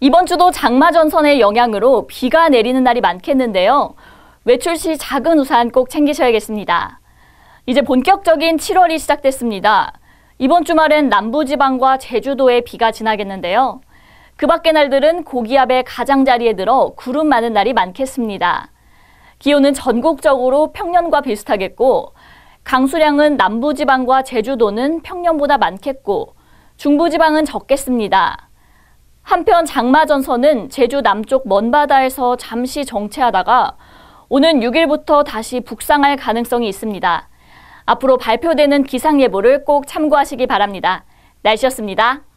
이번 주도 장마 전선의 영향으로 비가 내리는 날이 많겠는데요. 외출 시 작은 우산 꼭 챙기셔야겠습니다. 이제 본격적인 7월이 시작됐습니다. 이번 주말엔 남부지방과 제주도에 비가 지나겠는데요. 그 밖의 날들은 고기압의 가장자리에 들어 구름 많은 날이 많겠습니다. 기온은 전국적으로 평년과 비슷하겠고 강수량은 남부지방과 제주도는 평년보다 많겠고 중부지방은 적겠습니다. 한편 장마전선은 제주 남쪽 먼바다에서 잠시 정체하다가 오는 6일부터 다시 북상할 가능성이 있습니다. 앞으로 발표되는 기상예보를 꼭 참고하시기 바랍니다. 날씨였습니다.